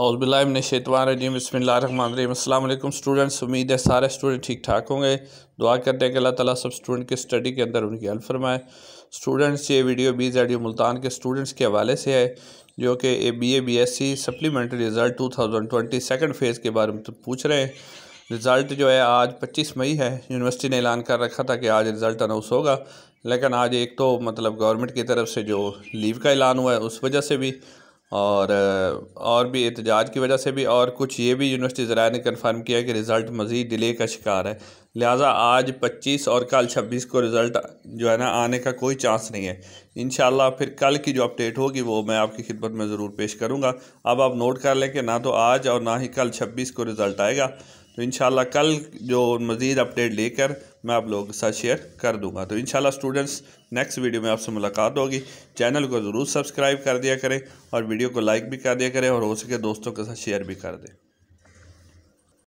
औज़बिल्लाम शेतवानजीम बसमीम स्टूडेंट्स उम्मीद है सारे स्टूडेंट ठीक ठाक होंगे दुआ करते हैं कि अल्लाह ताला सब स्टूडेंट के स्टडी के अंदर उनकी हल फरमाए स्टूडेंट्स ये वीडियो बी जेड मुल्तान के स्टूडेंट्स के हवाले से है जो कि A B A B S C supplementary result two thousand twenty second phase के बारे में तो पूछ रहे हैं रिज़ल्ट जो है आज पच्चीस मई है यूनिवर्सिटी ने ऐलान कर रखा था कि आज रिज़ल्ट अनाउंस होगा लेकिन आज एक तो मतलब गवर्नमेंट की तरफ से जो लीव का ऐलान हुआ है उस वजह से भी और और भी एहतजाज की वजह से भी और कुछ ये भी यूनिवर्सिटी ज़रा ने कन्फर्म किया कि रिज़ल्ट मज़ीद डिले का शिकार है लिहाजा आज 25 और कल 26 को रिज़ल्ट जो है ना आने का कोई चांस नहीं है इन फिर कल की जो अपडेट होगी वो मैं आपकी खिदमत में ज़रूर पेश करूँगा अब आप नोट कर लें कि ना तो आज और ना ही कल छब्बीस को रिज़ल्ट आएगा तो इन कल जो मज़ीद अपडेट लेकर मैं आप लोगों के साथ शेयर कर दूंगा तो इन स्टूडेंट्स नेक्स्ट वीडियो में आपसे मुलाकात होगी चैनल को ज़रूर सब्सक्राइब कर दिया करें और वीडियो को लाइक भी कर दिया करें और हो सके दोस्तों के साथ शेयर भी कर दें